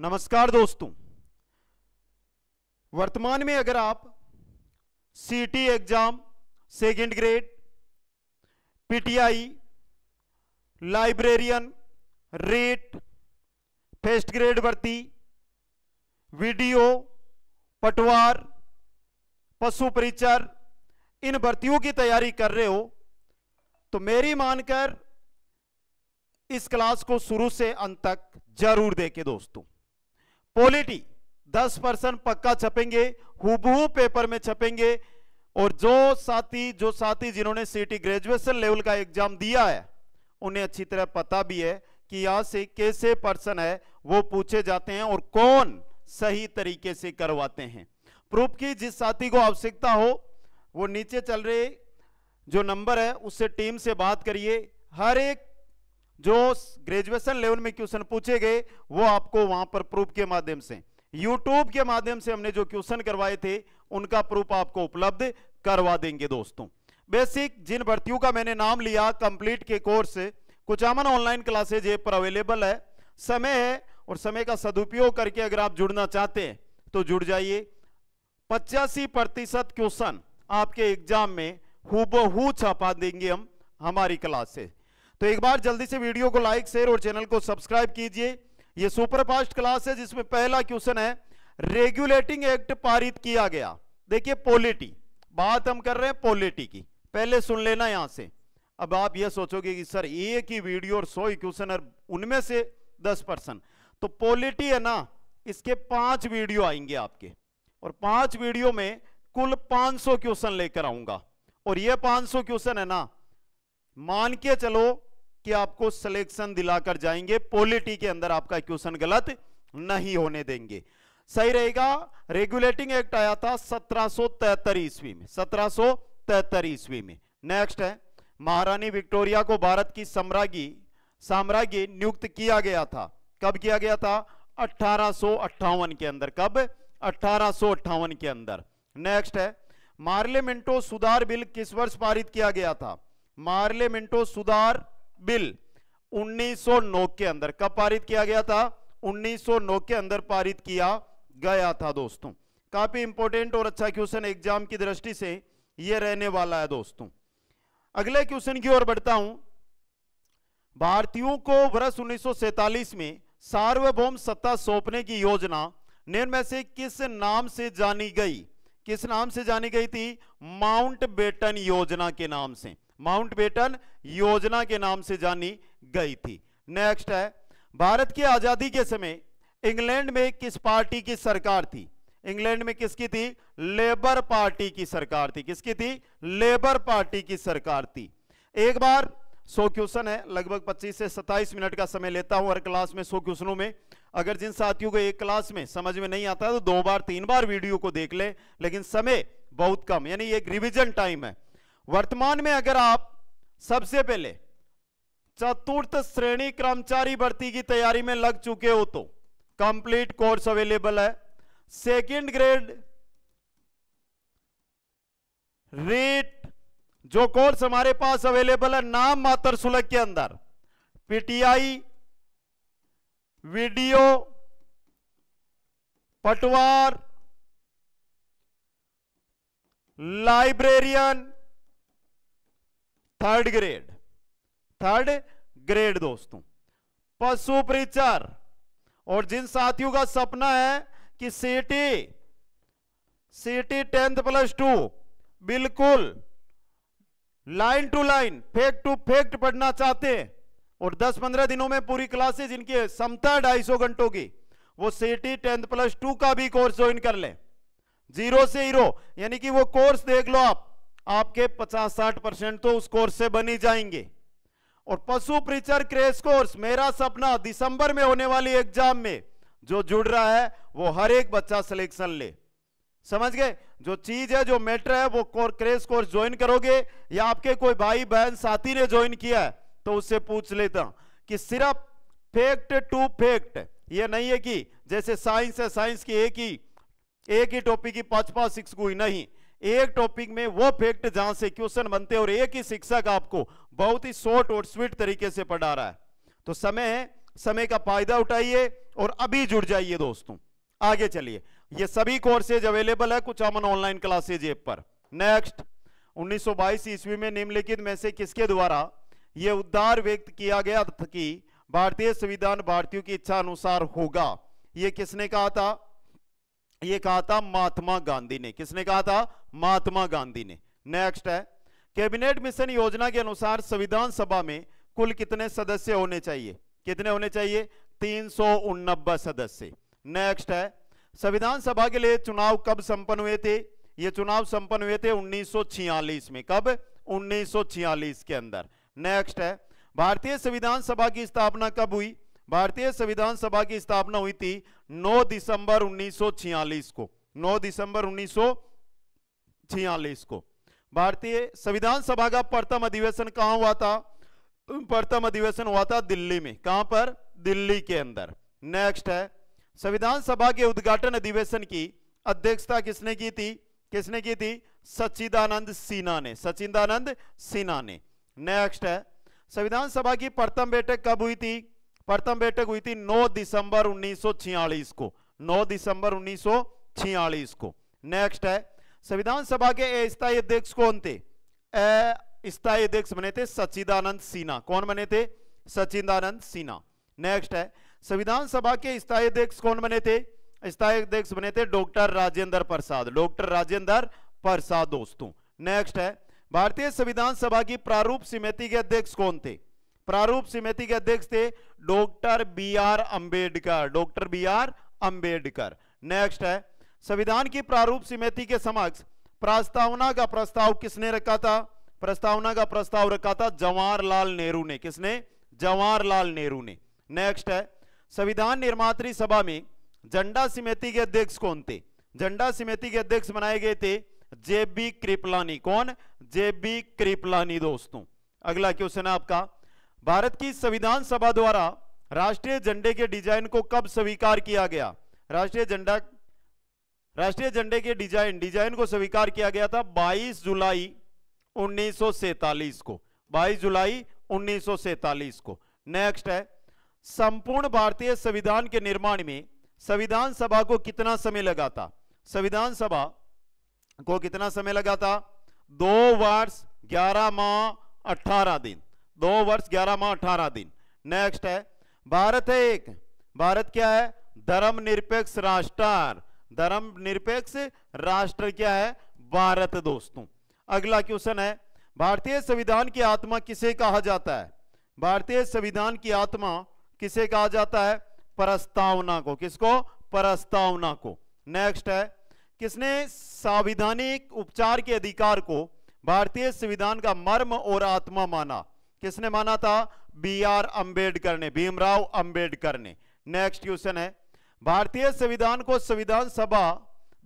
नमस्कार दोस्तों वर्तमान में अगर आप CT exam second grade PTI librarian REET first grade भर्ती वीडियो पटवार पशु परिचर इन भर्तियों की तैयारी कर रहे हो तो मेरी मानकर इस क्लास को शुरू से अंत तक जरूर देखें दोस्तों पॉलिटी दस परसेंट पक्का छपेंगे हुबहू पेपर में छपेंगे और जो साथी जो साथी जिन्होंने सीटी ग्रेजुएशन लेवल का एग्जाम दिया है उन्हें अच्छी तरह पता भी है कि यहां से कैसे पर्सन है वो पूछे जाते हैं और कौन सही तरीके से करवाते हैं प्रूफ की जिस साथी को आवश्यकता हो वो नीचे चल रहे जो नंबर है उससे टीम से बात करिए हर एक जो ग्रेजुएशन लेवल में क्वेश्चन पूछे गए वो आपको वहां पर प्रूफ के माध्यम से यूट्यूब के माध्यम से हमने जो क्वेश्चन करवाए थे उनका प्रूफ आपको उपलब्ध करवा देंगे दोस्तों बेसिक जिन भर्तियों का मैंने नाम लिया कंप्लीट के course Kuchaman online classes app पर अवेलेबल है समय है और समय का सदुपयोग करके अगर आप जुड़ना चाहते हैं तो जुड़ जाइए पचासी प्रतिशत क्वेश्चन आपके एग्जाम में हु छापा देंगे हम हमारी क्लासेज तो एक बार जल्दी से वीडियो को लाइक शेयर और चैनल को सब्सक्राइब कीजिए ये सुपरफास्ट क्लास है जिसमें पहला क्वेश्चन है रेगुलेटिंग एक्ट पारित किया गया देखिए पॉलिटी बात हम कर रहे हैं पॉलिटी की पहले सुन लेना यहां से अब आप यह सोचोगे कि सर एक ही वीडियो और सौ क्वेश्चन और उनमें से दस परसेंट तो पॉलिटी है ना इसके पांच वीडियो आएंगे आपके और पांच वीडियो में कुल 500 क्वेश्चन लेकर आऊंगा और ये 500 क्वेश्चन है ना मान के चलो कि आपको सिलेक्शन दिलाकर जाएंगे पॉलिटी के अंदर आपका क्वेश्चन गलत नहीं होने देंगे सही रहेगा रेगुलेटिंग एक्ट आया था सत्रह ईस्वी में सत्रह ईस्वी में नेक्स्ट है महारानी विक्टोरिया को भारत की सम्राज्ञी साम्राज्ञी नियुक्त किया गया था कब किया गया था अठारह के अंदर कब अठारह के अंदर नेक्स्ट है मार्लिमेंटो सुधार बिल किस वर्ष पारित किया गया था मार्लिमेंटो सुधार बिल 1909 के अंदर कब पारित किया गया था 1909 के अंदर पारित किया गया था दोस्तों काफी इंपॉर्टेंट और अच्छा क्वेश्चन एग्जाम की दृष्टि से यह रहने वाला है दोस्तों अगले क्वेश्चन की ओर बढ़ता हूं भारतीयों को वर्ष उन्नीस में सार्वभौम सत्ता सौंपने की योजना निम्न में से किस नाम से जानी गई किस नाम से जानी गई थी माउंट बेटन योजना के नाम से माउंट बेटन योजना के नाम से जानी गई थी नेक्स्ट है भारत की आजादी के समय इंग्लैंड में किस पार्टी की सरकार थी इंग्लैंड में किसकी थी लेबर पार्टी की सरकार थी किसकी थी लेबर पार्टी की सरकार थी एक बार सौ क्वेश्चन है लगभग 25 से 27 मिनट का समय लेता हूं हर क्लास में सौ क्वेश्चनों में अगर जिन साथियों को एक क्लास में समझ में नहीं आता तो दो बार तीन बार वीडियो को देख ले, लेकिन समय बहुत कम यानी एक रिविजन टाइम है वर्तमान में अगर आप सबसे पहले चतुर्थ श्रेणी कर्मचारी भर्ती की तैयारी में लग चुके हो तो कंप्लीट कोर्स अवेलेबल है सेकंड ग्रेड रेट जो कोर्स हमारे पास अवेलेबल है नाम मात्र सुलग के अंदर पीटीआई वीडियो पटवार librarian third grade third grade दोस्तों पशु परिचर और जिन साथियों का सपना है कि CT CT tenth plus two बिल्कुल line to line fact to fact पढ़ना चाहते हैं और 10-15 दिनों में पूरी क्लासेज इनकी क्षमता ढाई सौ घंटों की वो सीटी टेंथ प्लस टू का भी कोर्स ज्वाइन कर लें जीरो से हीरो यानी कि वो कोर्स देख लो आप आपके 50-60 परसेंट तो उस कोर्स से बनी जाएंगे और पशु प्रीचर क्रेश कोर्स मेरा सपना दिसंबर में होने वाली एग्जाम में जो जुड़ रहा है वो हर एक बच्चा सिलेक्शन ले समझ गए जो चीज है जो मैटर है वो कोर, क्रेश कोर्स ज्वाइन करोगे या आपके कोई भाई बहन साथी ने ज्वाइन किया है तो उससे पूछ लेता कि सिर्फ फैक्ट टू फैक्ट ये नहीं है कि जैसे साइंस है साइंस की एक ही एक ही टॉपिक की पांच पांच सिक्स कोई नहीं एक टॉपिक में वो फैक्ट जहां से क्वेश्चन बनते और एक ही शिक्षक आपको बहुत ही शॉर्ट और स्वीट तरीके से पढ़ा रहा है तो समय है समय का फायदा उठाइए और अभी जुड़ जाइए दोस्तों आगे चलिए ये सभी कोर्सेज अवेलेबल है Kuchaman online classes app पर नेक्स्ट 1922 ईस्वी में निम्नलिखित में से किसके द्वारा यह उद्धार व्यक्त किया गया कि भारतीय संविधान भारतीयों की इच्छा अनुसार होगा यह किसने कहा था ये कहा था महात्मा गांधी ने किसने कहा था महात्मा गांधी ने नेक्स्ट है कैबिनेट मिशन योजना के अनुसार संविधान सभा में कुल कितने सदस्य होने चाहिए कितने होने चाहिए तीन सौ सदस्य नेक्स्ट है संविधान सभा के लिए चुनाव कब संपन्न हुए थे ये चुनाव संपन्न हुए थे 1946 में कब 1946 के अंदर नेक्स्ट है भारतीय संविधान सभा की स्थापना कब हुई भारतीय संविधान सभा की स्थापना हुई थी 9 दिसंबर 1946 को 9 दिसंबर 1946 को भारतीय संविधान सभा का प्रथम अधिवेशन कहा हुआ था प्रथम अधिवेशन हुआ था दिल्ली में कहां पर दिल्ली के अंदर नेक्स्ट है संविधान सभा के उद्घाटन अधिवेशन की अध्यक्षता किसने की थी किसने की थी सचिदानंद सिन्हा ने सचिदानंद सिन्हा ने नेक्स्ट है संविधान सभा की प्रथम बैठक कब हुई थी प्रथम बैठक हुई थी 9 दिसंबर 1946 को 9 दिसंबर 1946 को नेक्स्ट है संविधान सभा के अस्थायी अध्यक्ष कौन थे स्थायी अध्यक्ष बने थे सचिदानंद सिन्हा कौन बने थे सचिदानंद सिन्हा नेक्स्ट है संविधान सभा के स्थायी अध्यक्ष कौन बने थे स्थायी अध्यक्ष बने थे डॉक्टर राजेंद्र प्रसाद डॉक्टर राजेंद्र प्रसाद दोस्तों नेक्स्ट है भारतीय संविधान सभा की प्रारूप समिति के अध्यक्ष कौन थे प्रारूप समिति के अध्यक्ष थे doctor B R Ambedkar doctor B R Ambedkar next है संविधान की प्रारूप समिति के समक्ष प्रस्तावना का प्रस्ताव किसने रखा था प्रस्तावना का प्रस्ताव रखा था जवाहरलाल नेहरू ने किसने जवाहरलाल नेहरू ने नेक्स्ट है संविधान निर्मात्री सभा में झंडा समिति के अध्यक्ष कौन थे झंडा समिति के अध्यक्ष बनाए गए थे जेबी कृपलानी कौन जेबी कृपलानी दोस्तों अगला क्वेश्चन है आपका भारत की संविधान सभा द्वारा राष्ट्रीय झंडे के डिजाइन को कब स्वीकार किया गया राष्ट्रीय झंडा राष्ट्रीय झंडे के डिजाइन डिजाइन को स्वीकार किया गया था 22 जुलाई 1947 को 22 जुलाई 1947 को नेक्स्ट है संपूर्ण भारतीय संविधान के निर्माण में संविधान सभा को कितना समय लगा था संविधान सभा को कितना समय लगा था दो वर्ष ग्यारह माह अठारह दिन दो वर्ष ग्यारह माह अठारह दिन नेक्स्ट है भारत है एक भारत क्या है धर्म निरपेक्ष राष्ट्र धर्म निरपेक्ष राष्ट्र क्या है भारत दोस्तों अगला क्वेश्चन है भारतीय संविधान की आत्मा किसे कहा जाता है भारतीय संविधान की आत्मा किसे कहा जाता है प्रस्तावना को किसको प्रस्तावना को नेक्स्ट है किसने संविधानिक उपचार के अधिकार को भारतीय संविधान का मर्म और आत्मा माना किसने माना था बी आर अंबेडकर ने भीमराव अंबेडकर ने नेक्स्ट क्वेश्चन है भारतीय संविधान को संविधान सभा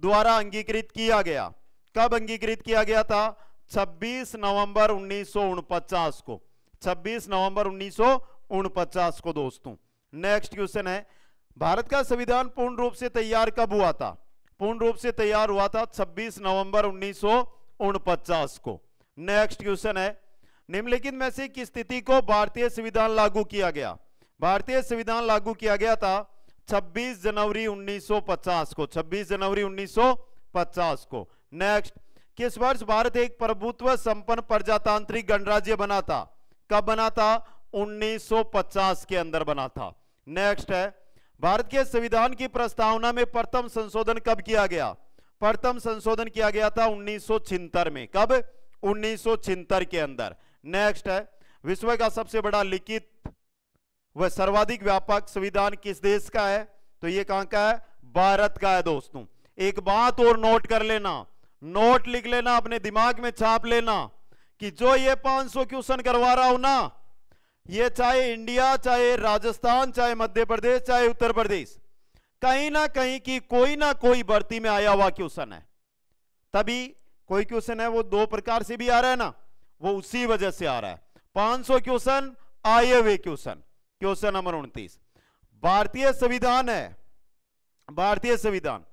द्वारा अंगीकृत किया गया कब अंगीकृत किया गया था 26 नवंबर उन्नीस को 26 नवंबर उन्नीस को दोस्तों नेक्स्ट क्वेश्चन है भारत का संविधान पूर्ण रूप से तैयार कब हुआ था पूर्ण रूप से तैयार हुआ था 26 नवंबर उन्नीस को नेक्स्ट क्वेश्चन है निम्नलिखित में से किस स्थिति को भारतीय संविधान लागू किया गया भारतीय संविधान लागू किया गया था 26 जनवरी 1950 को 26 जनवरी 1950 को नेक्स्ट किस वर्ष भारत एक प्रभुत्व संपन्न प्रजातांत्रिक गणराज्य बना था कब बना था 1950 के अंदर बना था नेक्स्ट है भारत के संविधान की प्रस्तावना में प्रथम संशोधन कब किया गया प्रथम संशोधन किया गया था उन्नीस में कब उन्नीस के अंदर नेक्स्ट है विश्व का सबसे बड़ा लिखित व सर्वाधिक व्यापक संविधान किस देश का है तो ये कहां का है भारत का है दोस्तों एक बात और नोट कर लेना नोट लिख लेना अपने दिमाग में छाप लेना कि जो ये 500 क्वेश्चन करवा रहा हूं ना ये चाहे इंडिया चाहे राजस्थान चाहे मध्य प्रदेश चाहे उत्तर प्रदेश कहीं ना कहीं की कोई ना कोई भर्ती में आया हुआ क्वेश्चन है तभी कोई क्वेश्चन है वो दो प्रकार से भी आ रहा है ना वो उसी वजह से आ रहा है 500 क्वेश्चन आए हुए क्वेश्चन क्वेश्चन नंबर उनतीस भारतीय संविधान है भारतीय संविधान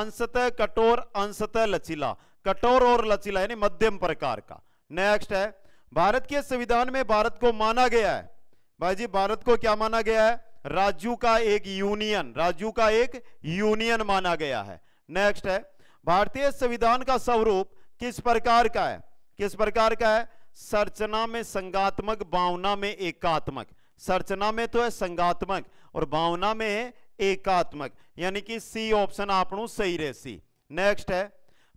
अंशत कठोर अंशत लचीला कठोर और लचीला यानी मध्यम प्रकार का नेक्स्ट है भारत के संविधान में भारत को माना गया है भाई जी भारत को क्या माना गया है राज्यों का एक यूनियन राज्यों का एक यूनियन माना गया है नेक्स्ट है भारतीय संविधान का स्वरूप किस प्रकार का है किस प्रकार का है संरचना में संगात्मक भावना में एकात्मक संरचना में तो है संगात्मक और भावना में है एकात्मक यानी कि सी ऑप्शन आप सही रहे सी नेक्स्ट है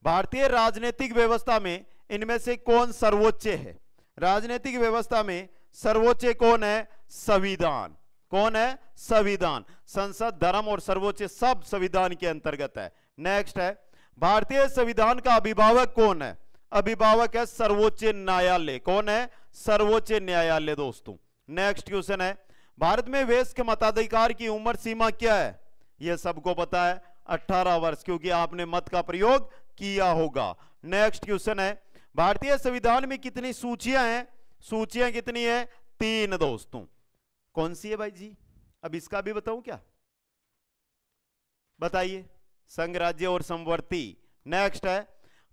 भारतीय राजनीतिक व्यवस्था में इनमें से कौन सर्वोच्च है राजनीतिक व्यवस्था में सर्वोच्च कौन है संविधान कौन है संविधान संसद धर्म और सर्वोच्च सब संविधान के अंतर्गत है नेक्स्ट है भारतीय संविधान का अभिभावक कौन है अभिभावक है सर्वोच्च न्यायालय कौन है सर्वोच्च न्यायालय दोस्तों नेक्स्ट क्वेश्चन है भारत में वेश के मताधिकार की उम्र सीमा क्या है यह सबको पता है 18 वर्ष क्योंकि आपने मत का प्रयोग किया होगा नेक्स्ट क्वेश्चन है भारतीय संविधान में कितनी सूचियां हैं सूचियां कितनी है तीन दोस्तों कौन सी है भाई जी अब इसका भी बताऊं क्या बताइए संघ राज्य और समवर्ती नेक्स्ट है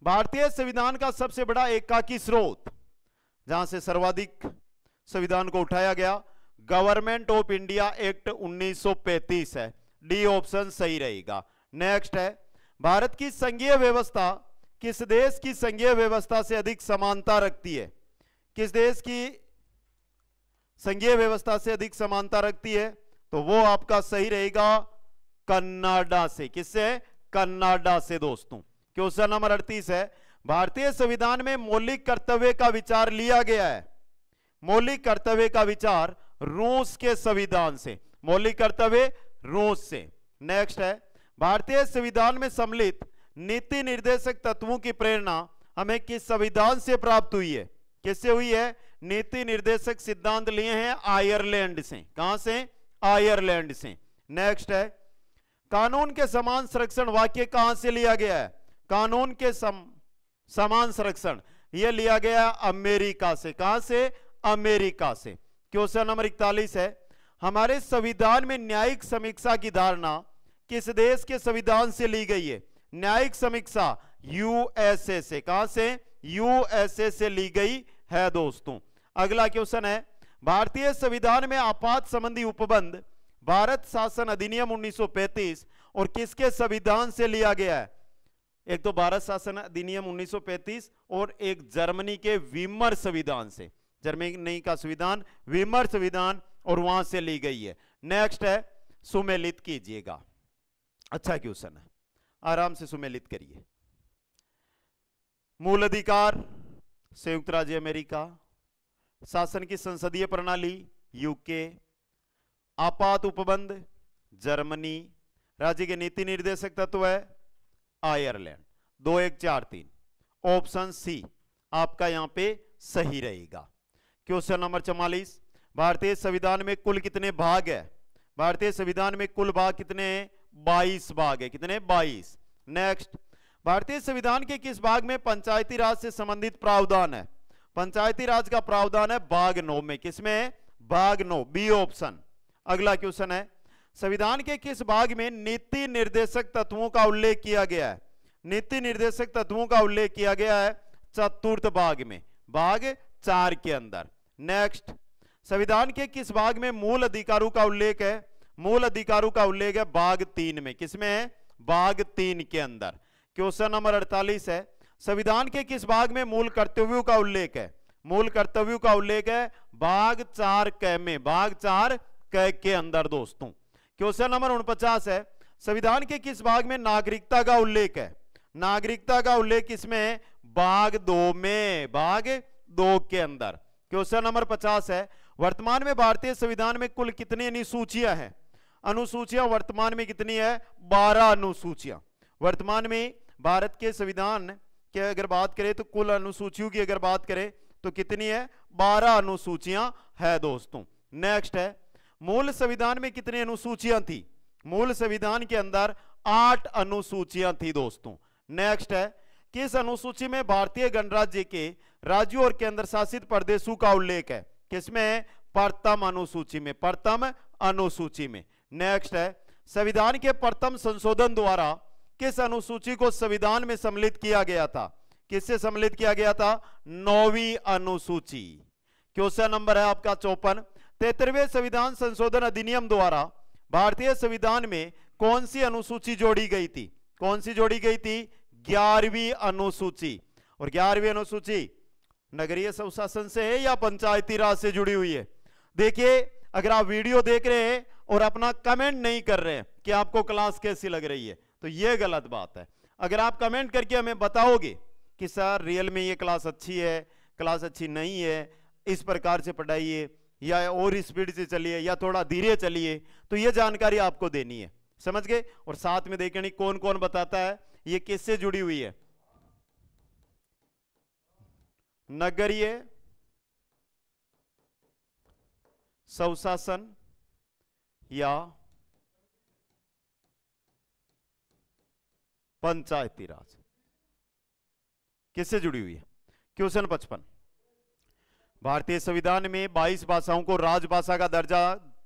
भारतीय संविधान का सबसे बड़ा एकाकी स्रोत जहां से सर्वाधिक संविधान को उठाया गया गवर्नमेंट ऑफ इंडिया एक्ट 1935 है डी ऑप्शन सही रहेगा नेक्स्ट है भारत की संघीय व्यवस्था किस देश की संघीय व्यवस्था से अधिक समानता रखती है किस देश की संघीय व्यवस्था से अधिक समानता रखती है तो वो आपका सही रहेगा कन्नाडा से किससे कन्नाडा से दोस्तों क्वेश्चन नंबर अड़तीस है भारतीय संविधान में मौलिक कर्तव्य का विचार लिया गया है मौलिक कर्तव्य का विचार रूस के संविधान से मौलिक कर्तव्य रूस से नेक्स्ट है भारतीय संविधान में सम्मिलित नीति निर्देशक तत्वों की प्रेरणा हमें किस संविधान से प्राप्त हुई है किससे हुई है नीति निर्देशक सिद्धांत लिए हैं आयरलैंड से कहा से आयरलैंड से नेक्स्ट है कानून के समान संरक्षण वाक्य कहां से लिया गया है कानून के सम समान संरक्षण यह लिया गया अमेरिका से कहां से अमेरिका से क्वेश्चन नंबर इकतालीस है हमारे संविधान में न्यायिक समीक्षा की धारणा किस देश के संविधान से ली गई है न्यायिक समीक्षा यूएसए से कहा से यूएसए से ली गई है दोस्तों अगला क्वेश्चन है भारतीय संविधान में आपात संबंधी उपबंध भारत शासन अधिनियम 1935 और किसके संविधान से लिया गया है एक तो भारत शासन अधिनियम 1935 और एक जर्मनी के विमर संविधान से जर्मनी का संविधान विमर संविधान और वहां से ली गई है नेक्स्ट है सुमेलित कीजिएगा अच्छा क्वेश्चन है आराम से सुमेलित करिए मूल अधिकार संयुक्त राज्य अमेरिका शासन की संसदीय प्रणाली यूके आपात उपबंध जर्मनी राज्य के नीति निर्देशक तत्व है आयरलैंड दो एक चार तीन ऑप्शन सी आपका यहां पे सही रहेगा क्वेश्चन नंबर चौवालीस भारतीय संविधान में कुल कितने भाग है भारतीय संविधान में कुल भाग कितने हैं बाईस भाग है कितने बाईस नेक्स्ट भारतीय संविधान के किस भाग में पंचायती राज से संबंधित प्रावधान है पंचायती राज का प्रावधान है भाग नौ में किसमें भाग नौ बी ऑप्शन अगला क्वेश्चन है संविधान के किस भाग में नीति निर्देशक तत्वों का उल्लेख किया गया है नीति निर्देशक तत्वों का उल्लेख किया गया है चतुर्थ भाग में भाग चार के अंदर नेक्स्ट संविधान के किस भाग में मूल अधिकारों का उल्लेख है मूल अधिकारों का उल्लेख है भाग तीन में किसमें है भाग तीन के अंदर क्वेश्चन नंबर अड़तालीस है संविधान के किस भाग में मूल कर्तव्यों का उल्लेख है मूल कर्तव्यों का उल्लेख है भाग चार क में भाग चार क के अंदर दोस्तों क्वेश्चन नंबर उनपचास है संविधान के किस भाग में नागरिकता का उल्लेख है नागरिकता का उल्लेख किसमें भाग दो में भाग दो के अंदर क्वेश्चन नंबर पचास है वर्तमान में भारतीय संविधान में कुल कितनी अनुसूचियां हैं अनुसूचियां वर्तमान में कितनी है बारह अनुसूचियां वर्तमान में भारत के संविधान की अगर बात करें तो कुल अनुसूचियों की अगर बात करें तो कितनी है बारह अनुसूचियां है दोस्तों नेक्स्ट है मूल संविधान में कितने अनुसूचियां थी मूल संविधान के अंदर आठ अनुसूचियां थी दोस्तों नेक्स्ट है किस अनुसूची में भारतीय गणराज्य के राज्यों और केंद्र शासित प्रदेशों का उल्लेख है किसमें प्रथम अनुसूची में प्रथम अनुसूची में नेक्स्ट है संविधान के प्रथम संशोधन द्वारा किस अनुसूची को संविधान में सम्मिलित किया गया था किससे सम्मिलित किया गया था नौवीं अनुसूची क्वेश्चन नंबर है आपका चौपन तेतरवे संविधान संशोधन अधिनियम द्वारा भारतीय संविधान में कौन सी अनुसूची जोड़ी गई थी कौन सी जोड़ी गई थी ग्यारहवीं अनुसूची और ग्यारहवीं अनुसूची नगरीय स्वशासन से है या पंचायती राज से जुड़ी हुई है देखिए अगर आप वीडियो देख रहे हैं और अपना कमेंट नहीं कर रहे हैं कि आपको क्लास कैसी लग रही है तो यह गलत बात है अगर आप कमेंट करके हमें बताओगे कि सर रियल में ये क्लास अच्छी है क्लास अच्छी नहीं है इस प्रकार से पढ़ाइए या और स्पीड से चलिए या थोड़ा धीरे चलिए तो ये जानकारी आपको देनी है समझ गए और साथ में देखनी कौन कौन बताता है ये किससे जुड़ी हुई है नगरीय स्वशासन या पंचायती राज किससे जुड़ी हुई है क्वेश्चन पचपन भारतीय संविधान में 22 भाषाओं को राजभाषा का दर्जा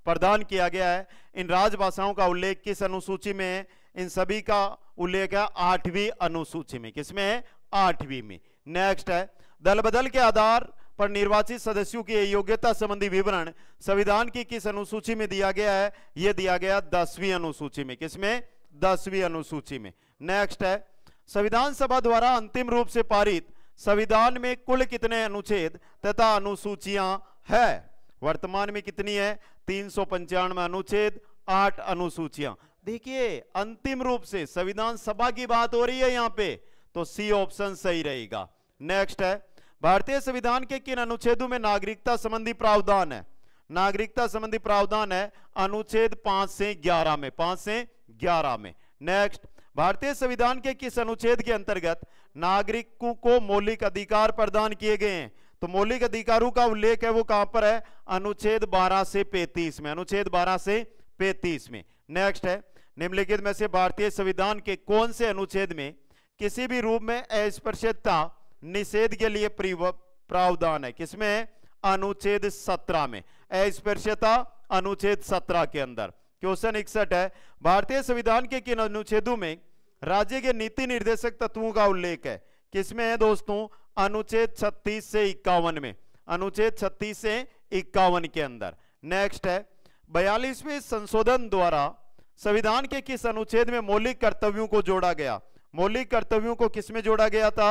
प्रदान किया गया है इन राजभाषाओं का उल्लेख किस अनुसूची में है इन सभी का उल्लेख है आठवीं अनुसूची में किसमें है आठवीं में नेक्स्ट है दल बदल के आधार पर निर्वाचित सदस्यों की योग्यता संबंधी विवरण संविधान की किस अनुसूची में दिया गया है यह दिया गया दसवीं अनुसूची में किसमें दसवीं अनुसूची में नेक्स्ट है संविधान सभा द्वारा अंतिम रूप से पारित संविधान में कुल कितने अनुच्छेद तथा अनुसूचियां है वर्तमान में कितनी है तीन सौ पंचानवे अनुच्छेद आठ अनुसूचियां देखिए अंतिम रूप से संविधान सभा की बात हो रही है यहाँ पे तो सी ऑप्शन सही रहेगा नेक्स्ट है भारतीय संविधान के किन अनुच्छेदों में नागरिकता संबंधी प्रावधान है नागरिकता संबंधी प्रावधान है अनुच्छेद पांच से ग्यारह में पांच से ग्यारह में नेक्स्ट भारतीय संविधान के किस अनुच्छेद के अंतर्गत नागरिकों को मौलिक अधिकार प्रदान किए गए हैं तो मौलिक अधिकारों का उल्लेख है वो कहां पर है अनुच्छेद 12 से 35 में अनुच्छेद 12 से 35 में नेक्स्ट है निम्नलिखित में से भारतीय संविधान के कौन से अनुच्छेद में किसी भी रूप में अस्पृश्यता निषेध के लिए प्रावधान है किसमें अनुच्छेद सत्रह में अस्पृश्यता अनुच्छेद सत्रह के अंदर क्वेश्चन इकसठ है भारतीय संविधान के किन अनुच्छेदों में राज्य के नीति निर्देशक तत्वों का उल्लेख है किसमें है दोस्तों अनुच्छेद 36 से इक्यावन में अनुच्छेद 36 से इक्यावन के अंदर नेक्स्ट है बयालीसवें संशोधन द्वारा संविधान के किस अनुच्छेद में मौलिक कर्तव्यों को जोड़ा गया मौलिक कर्तव्यों को किसमें जोड़ा गया था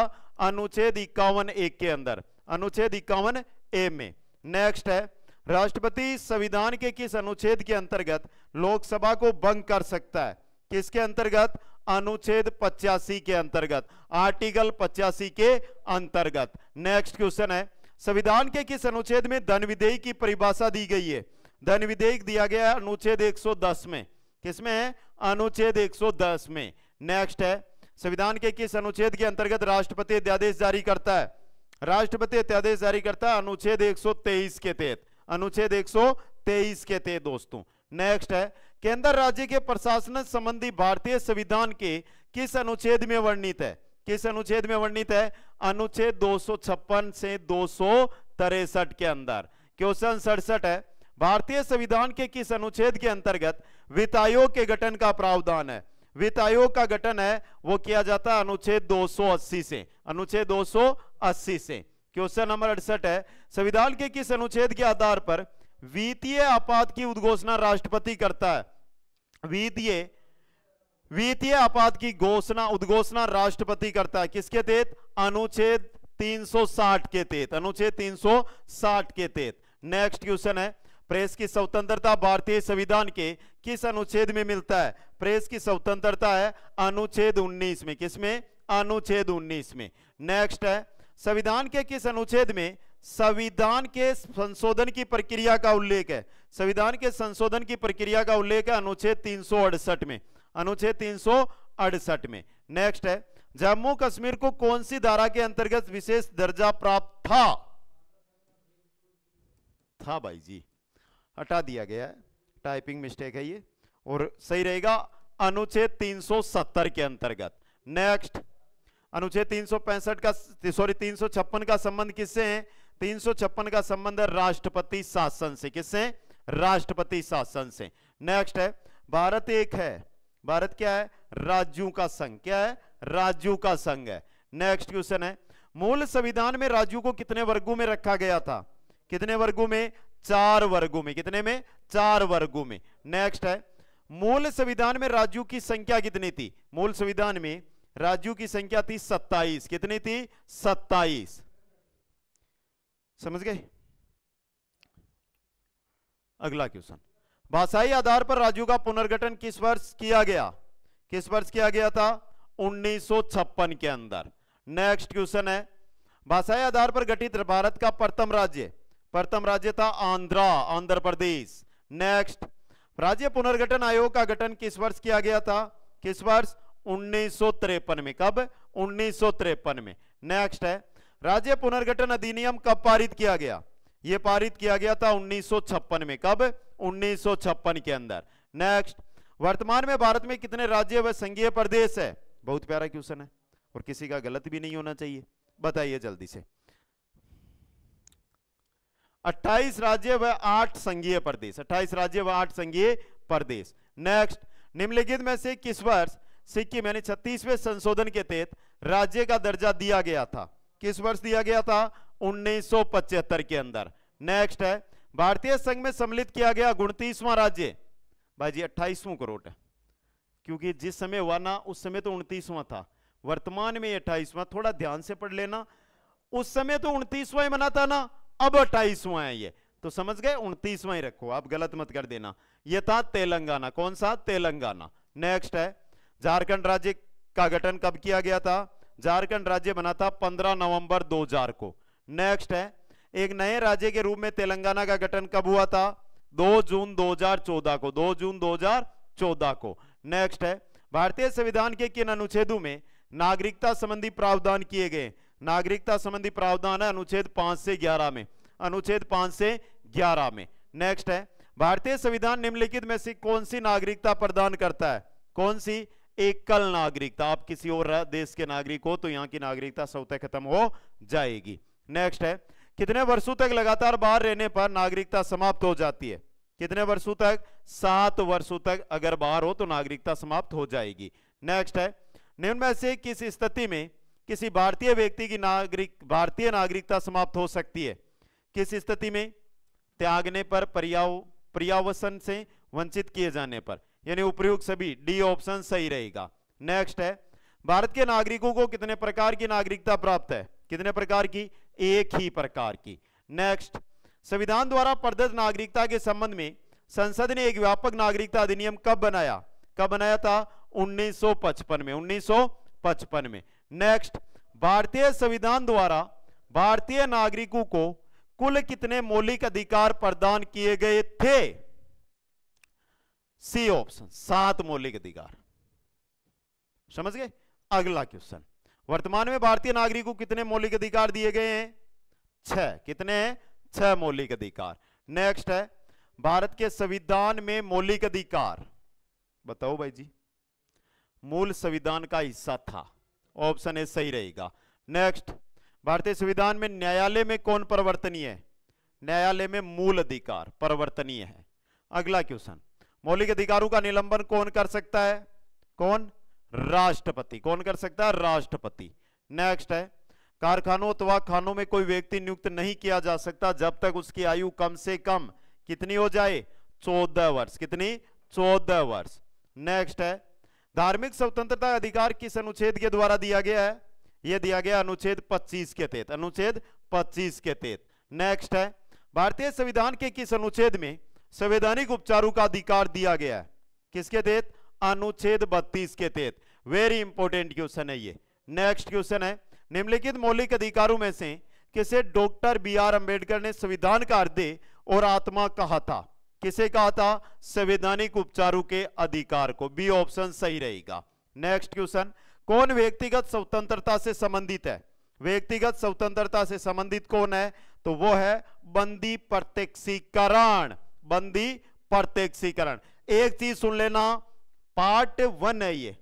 अनुच्छेद इक्यावन ए के अंदर अनुच्छेद इक्यावन ए में नेक्स्ट है राष्ट्रपति संविधान के किस अनुच्छेद के अंतर्गत लोकसभा को भंग कर सकता है किसके अंतर्गत अनुच्छेद पचासी के अंतर्गत आर्टिकल पचासी के अंतर्गत नेक्स्ट क्वेश्चन है संविधान के किस अनुच्छेद में धन विधेयक की परिभाषा दी गई है धन विधेयक दिया गया है अनुच्छेद 110 में किसमें है अनुच्छेद 110 में नेक्स्ट है संविधान के किस अनुच्छेद के अंतर्गत राष्ट्रपति अध्यादेश जारी करता है राष्ट्रपति अध्यादेश जारी करता है अनुच्छेद 123 के तहत अनुच्छेद 123 के थे दोस्तों नेक्स्ट है केंद्र राज्य के प्रशासन संबंधी भारतीय संविधान के किस अनुच्छेद में वर्णित है किस अनुच्छेद में वर्णित है अनुच्छेद 256 से दो के अंदर क्वेश्चन सड़सठ है भारतीय संविधान के किस अनुच्छेद के अंतर्गत वित्त आयोग के गठन का प्रावधान है वित्त आयोग का गठन है वो किया जाता है अनुच्छेद 280 से अनुच्छेद 280 से क्वेश्चन नंबर अड़सठ है संविधान के किस अनुच्छेद के आधार पर वित्तीय आपात की उद्घोषणा राष्ट्रपति करता है वित्तीय वित्तीय आपात की घोषणा उद्घोषणा राष्ट्रपति करता है किसके तहत अनुच्छेद 360 के तहत अनुच्छेद 360 के तहत नेक्स्ट क्वेश्चन है प्रेस की स्वतंत्रता भारतीय संविधान के किस अनुच्छेद में मिलता है प्रेस की स्वतंत्रता है अनुच्छेद 19 में किसमें अनुच्छेद 19 में नेक्स्ट है संविधान के किस अनुच्छेद में संविधान के संशोधन की प्रक्रिया का उल्लेख है संविधान के संशोधन की प्रक्रिया का उल्लेख है अनुच्छेद तीन में अनुच्छेद तीन में नेक्स्ट है जम्मू कश्मीर को कौन सी धारा के अंतर्गत विशेष दर्जा प्राप्त था था भाई जी हटा दिया गया है टाइपिंग मिस्टेक है ये और सही रहेगा अनुच्छेद 370 के अंतर्गत नेक्स्ट अनुच्छेद तीन का सॉरी तीन का संबंध किससे है तीन का संबंध है राष्ट्रपति शासन से किससे राष्ट्रपति शासन से नेक्स्ट है भारत एक है भारत क्या है राज्यों का संघ क्या है राज्यों का संघ है नेक्स्ट क्वेश्चन है मूल संविधान में राज्यों को कितने वर्गों में रखा गया था कितने वर्गों में चार वर्गों में कितने में चार वर्गों में नेक्स्ट है मूल संविधान में राज्यों की संख्या कितनी थी मूल संविधान में राज्यों की संख्या थी सत्ताईस कितनी थी सत्ताईस समझ गए अगला क्वेश्चन भाषाई आधार पर राज्यों का पुनर्गठन किस वर्ष किया गया किस वर्ष किया गया था 1956 के अंदर नेक्स्ट क्वेश्चन है भाषाई आधार पर गठित भारत का प्रथम राज्य प्रथम राज्य था आंध्रा आंध्र प्रदेश नेक्स्ट राज्य पुनर्गठन आयोग का गठन किस वर्ष किया गया था किस वर्ष उन्नीस में कब उन्नीस में नेक्स्ट है राज्य पुनर्गठन अधिनियम कब पारित किया गया यह पारित किया गया था उन्नीस में कब उन्नीस के अंदर नेक्स्ट वर्तमान में भारत में कितने राज्य व संघीय प्रदेश है बहुत प्यारा क्वेश्चन है और किसी का गलत भी नहीं होना चाहिए बताइए जल्दी से 28 राज्य व 8 संघीय प्रदेश 28 राज्य व 8 संघीय प्रदेश नेक्स्ट निम्नलिखित में से किस वर्ष सिक्किम यानी छत्तीसवें संशोधन के तहत राज्य का दर्जा दिया गया था किस वर्ष दिया गया था उन्नीस के अंदर नेक्स्ट है भारतीय संघ में सम्मिलित किया गया उनतीसवां राज्य भाई जी अट्ठाईसवां करोड़ क्योंकि जिस समय हुआ ना उस समय तो उनतीसवां था वर्तमान में अट्ठाईसवां थोड़ा ध्यान से पढ़ लेना उस समय तो उनतीसवां ही मना था ना अब अट्ठाईसवां है ये तो समझ गए उनतीसवां ही रखो आप गलत मत कर देना ये था तेलंगाना कौन सा तेलंगाना नेक्स्ट है झारखंड राज्य का गठन कब किया गया था झारखंड राज्य बना था 15 नवंबर 2000 को नेक्स्ट है एक नए राज्य के रूप में तेलंगाना का गठन कब हुआ था 2 जून 2014 को 2 जून 2014 को नेक्स्ट है भारतीय संविधान के किन अनुच्छेदों में नागरिकता संबंधी प्रावधान किए गए नागरिकता संबंधी प्रावधान है अनुच्छेद पांच से ग्यारह में अनुच्छेद पांच से ग्यारह में नेक्स्ट है भारतीय संविधान निम्नलिखित में से कौन सी नागरिकता प्रदान करता है कौन सी एकल नागरिकता आप किसी और देश के नागरिक हो तो यहां की नागरिकता सौतः खत्म हो जाएगी नेक्स्ट है कितने वर्षों तक लगातार बाहर रहने पर नागरिकता समाप्त हो जाती है कितने वर्षों तक सात वर्षों तक अगर बाहर हो तो नागरिकता समाप्त हो जाएगी नेक्स्ट है निम्न में से किस स्थिति में किसी भारतीय व्यक्ति की नागरिक भारतीय नागरिकता समाप्त हो सकती है किस स्थिति में त्यागने पर पर्याव पर्यावसन से वंचित किए जाने पर यानी उपयुक्त सभी डी ऑप्शन सही रहेगा नेक्स्ट है भारत के नागरिकों को कितने प्रकार की नागरिकता प्राप्त है कितने प्रकार की एक ही प्रकार की नेक्स्ट संविधान द्वारा प्रदत्त नागरिकता के संबंध में संसद ने एक व्यापक नागरिकता अधिनियम कब बनाया कब बनाया था 1955 में 1955 में नेक्स्ट भारतीय संविधान द्वारा भारतीय नागरिकों को कुल कितने मौलिक अधिकार प्रदान किए गए थे सी ऑप्शन सात मौलिक अधिकार समझ गए अगला क्वेश्चन वर्तमान में भारतीय नागरिक को कितने मौलिक अधिकार दिए गए हैं छह कितने छह मौलिक अधिकार नेक्स्ट है भारत के संविधान में मौलिक अधिकार बताओ भाई जी मूल संविधान का हिस्सा था ऑप्शन ए सही रहेगा नेक्स्ट भारतीय संविधान में न्यायालय में कौन परिवर्तनीय है न्यायालय में मूल अधिकार परिवर्तनीय है अगला क्वेश्चन मौलिक अधिकारों का निलंबन कौन कर सकता है कौन राष्ट्रपति कौन कर सकता है राष्ट्रपति नेक्स्ट है कारखानों अथवा खानों में कोई व्यक्ति नियुक्त नहीं किया जा सकता जब तक उसकी आयु कम से कम कितनी हो जाए चौदह वर्ष कितनी चौदह वर्ष नेक्स्ट है धार्मिक स्वतंत्रता अधिकार किस अनुच्छेद के द्वारा दिया गया है यह दिया गया अनुच्छेद 25 के तहत अनुच्छेद 25 के तहत नेक्स्ट है भारतीय संविधान के किस अनुच्छेद में संवैधानिक उपचारों का अधिकार दिया गया है किसके तहत अनुच्छेद 32 के तहत वेरी इंपॉर्टेंट क्वेश्चन है ये नेक्स्ट क्वेश्चन है निम्नलिखित मौलिक अधिकारों में से किसे डॉक्टर बी आर अंबेडकर ने संविधान का अर्दे और आत्मा कहा था किसे कहा था संवैधानिक उपचारों के अधिकार को बी ऑप्शन सही रहेगा नेक्स्ट क्वेश्चन कौन व्यक्तिगत स्वतंत्रता से संबंधित है व्यक्तिगत स्वतंत्रता से संबंधित कौन है तो वो है बंदी प्रत्यक्षीकरण बंदी प्रत्यक्षीकरण एक चीज सुन लेना पार्ट वन है ये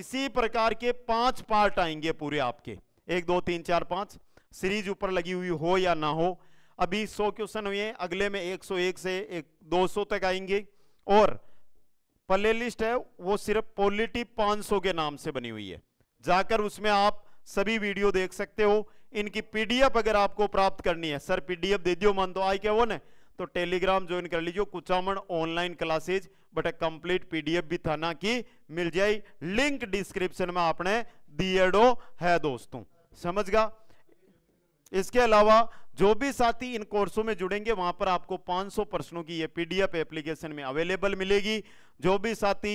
इसी प्रकार के पांच पार्ट आएंगे पूरे आपके एक दो तीन चार पांच सीरीज ऊपर लगी हुई हो या ना हो अभी 100 क्वेश्चन हुए अगले में 101 से एक 200 तक आएंगे और प्ले लिस्ट है वो सिर्फ पॉलिटी 500 के नाम से बनी हुई है जाकर उसमें आप सभी वीडियो देख सकते हो इनकी पीडीएफ अगर आपको प्राप्त करनी है सर पीडीएफ दे दियो मन तो आई क्या वो ना तो टेलीग्राम ज्वाइन कर लीजिए Kuchaman online classes but a complete PDF भी थाना की मिल जाए लिंक डिस्क्रिप्शन में आपने दिएडो है दोस्तों समझ गया इसके अलावा जो भी साथी इन कोर्सों में जुड़ेंगे वहां पर आपको 500 प्रश्नों की ये पीडीएफ एप्लीकेशन में अवेलेबल मिलेगी जो भी साथी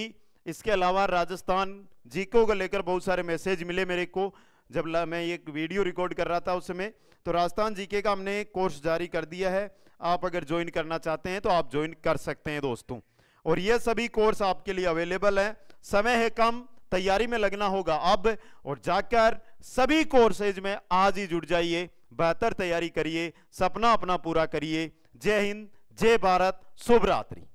इसके अलावा राजस्थान जीको को लेकर बहुत सारे मैसेज मिले मेरे को जब मैं एक वीडियो रिकॉर्ड कर रहा था उस समय तो राजस्थान जीके का हमने कोर्स जारी कर दिया है आप अगर ज्वाइन करना चाहते हैं तो आप ज्वाइन कर सकते हैं दोस्तों और ये सभी कोर्स आपके लिए अवेलेबल है समय है कम तैयारी में लगना होगा अब और जाकर सभी कोर्सेज में आज ही जुड़ जाइए बेहतर तैयारी करिए सपना अपना पूरा करिए जय हिंद जय भारत शुभ रात्रि